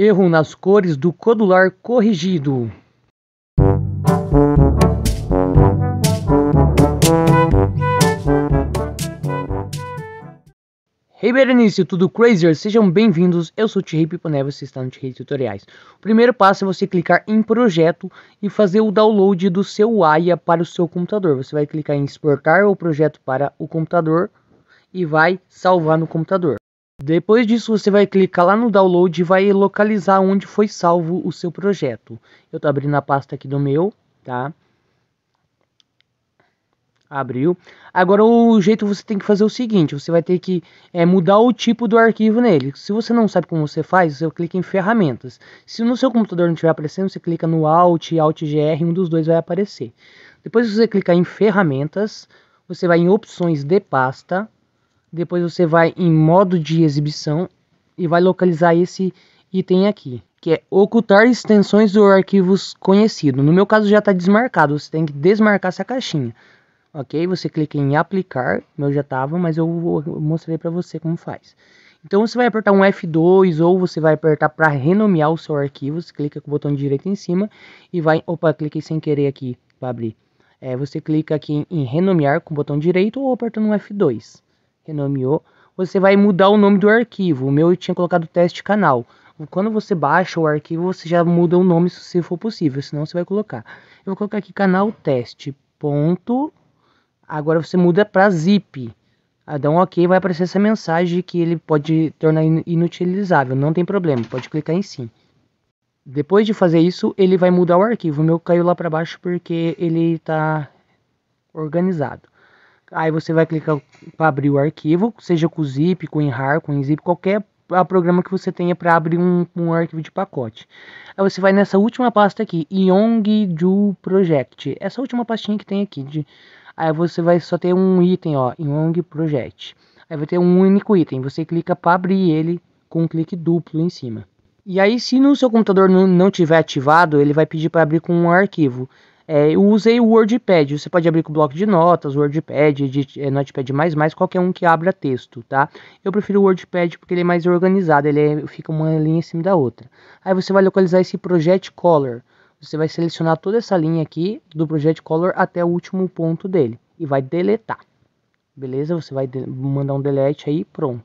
erro nas cores do codular corrigido. Hey Berenice, tudo crazy? Sejam bem-vindos, eu sou o Thierry Piponel e você está no Thierry Tutoriais. O primeiro passo é você clicar em projeto e fazer o download do seu AIA para o seu computador. Você vai clicar em exportar o projeto para o computador e vai salvar no computador. Depois disso, você vai clicar lá no download e vai localizar onde foi salvo o seu projeto. Eu estou abrindo a pasta aqui do meu, tá? Abriu. Agora o jeito você tem que fazer é o seguinte, você vai ter que é, mudar o tipo do arquivo nele. Se você não sabe como você faz, você clica em ferramentas. Se no seu computador não estiver aparecendo, você clica no Alt, Alt GR, um dos dois vai aparecer. Depois você clicar em ferramentas, você vai em opções de pasta, depois você vai em modo de exibição e vai localizar esse item aqui, que é ocultar extensões ou arquivos conhecidos. No meu caso já está desmarcado, você tem que desmarcar essa caixinha. Ok, você clica em aplicar, meu já estava, mas eu, vou, mostrei para você como faz. Então você vai apertar um F2 ou você vai apertar para renomear o seu arquivo, você clica com o botão direito em cima e vai, opa, cliquei sem querer aqui para abrir. É, você clica aqui em renomear com o botão direito ou apertando um F2 renomeou, você vai mudar o nome do arquivo. O meu eu tinha colocado teste canal. Quando você baixa o arquivo, você já muda o nome se for possível, senão você vai colocar. Eu vou colocar aqui canal teste. Ponto. Agora você muda para zip. Ah, dá um OK, vai aparecer essa mensagem que ele pode tornar inutilizável. Não tem problema, pode clicar em sim. Depois de fazer isso, ele vai mudar o arquivo. O meu caiu lá para baixo porque ele está organizado. Aí você vai clicar para abrir o arquivo, seja com zip, com enrar, com zip, qualquer programa que você tenha para abrir um, um arquivo de pacote. Aí você vai nessa última pasta aqui, Yongju Project. Essa última pastinha que tem aqui. De, aí você vai só ter um item, ó, Yong Project. Aí vai ter um único item. Você clica para abrir ele com um clique duplo em cima. E aí, se no seu computador não, não tiver ativado, ele vai pedir para abrir com um arquivo. É, eu usei o WordPad, você pode abrir com bloco de notas, WordPad, edit, é, Notepad++, qualquer um que abra texto, tá? Eu prefiro o WordPad porque ele é mais organizado, ele é, fica uma linha em cima da outra. Aí você vai localizar esse Project Color, você vai selecionar toda essa linha aqui do Project Color até o último ponto dele e vai deletar. Beleza? Você vai mandar um delete aí, pronto.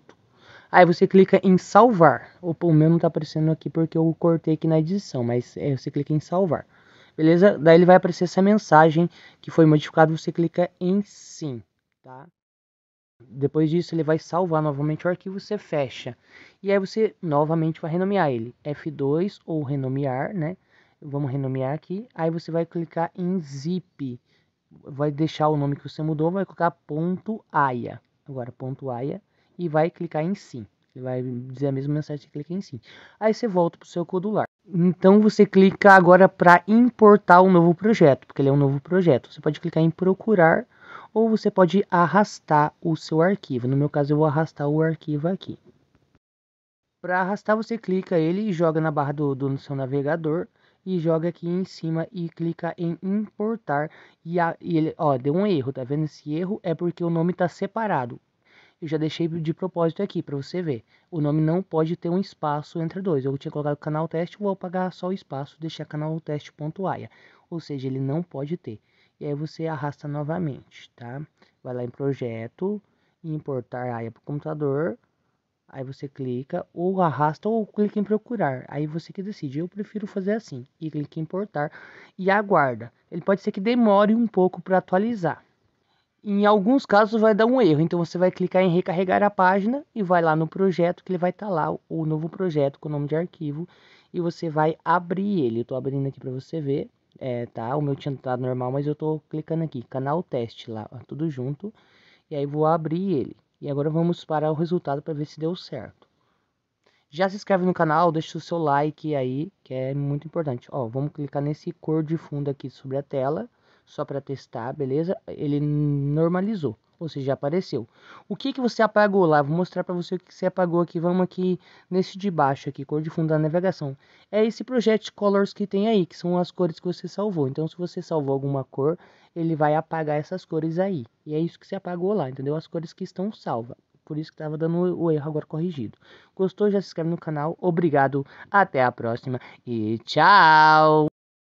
Aí você clica em salvar. Opa, o meu não tá aparecendo aqui porque eu cortei aqui na edição, mas é, você clica em salvar. Beleza? Daí ele vai aparecer essa mensagem que foi modificada, você clica em sim, tá? Depois disso ele vai salvar novamente o arquivo, você fecha. E aí você novamente vai renomear ele, F2 ou renomear, né? Vamos renomear aqui. Aí você vai clicar em zip. Vai deixar o nome que você mudou, vai colocar ponto .aia. Agora ponto .aia e vai clicar em sim. Ele vai dizer a mesma mensagem, você clica em sim. Aí você volta para o seu codular. Então você clica agora para importar um novo projeto, porque ele é um novo projeto. Você pode clicar em procurar ou você pode arrastar o seu arquivo. No meu caso eu vou arrastar o arquivo aqui. Para arrastar você clica ele e joga na barra do, do seu navegador e joga aqui em cima e clica em importar e, a, e ele ó deu um erro tá vendo esse erro é porque o nome está separado eu já deixei de propósito aqui para você ver. O nome não pode ter um espaço entre dois. Eu tinha colocado canal teste, vou apagar só o espaço, deixar canal teste.aia. Ou seja, ele não pode ter. E aí você arrasta novamente, tá? Vai lá em projeto, importar AIA para o computador. Aí você clica ou arrasta ou clica em procurar. Aí você que decide. Eu prefiro fazer assim. E clica em importar e aguarda. Ele pode ser que demore um pouco para atualizar. Em alguns casos vai dar um erro, então você vai clicar em recarregar a página e vai lá no projeto que ele vai estar tá lá, o novo projeto com o nome de arquivo, e você vai abrir ele. Eu estou abrindo aqui para você ver, é, tá? O meu tinha estado tá normal, mas eu estou clicando aqui, canal teste lá, tudo junto, e aí vou abrir ele. E agora vamos para o resultado para ver se deu certo. Já se inscreve no canal, deixa o seu like aí, que é muito importante. Ó, vamos clicar nesse cor de fundo aqui sobre a tela só para testar, beleza? Ele normalizou, ou seja, já apareceu. O que que você apagou lá? Vou mostrar para você o que você apagou aqui. Vamos aqui nesse de baixo aqui, cor de fundo da navegação. É esse Project Colors que tem aí, que são as cores que você salvou. Então, se você salvou alguma cor, ele vai apagar essas cores aí. E é isso que você apagou lá, entendeu? As cores que estão salvas por isso que estava dando o erro agora corrigido. Gostou? Já se inscreve no canal. Obrigado, até a próxima e tchau!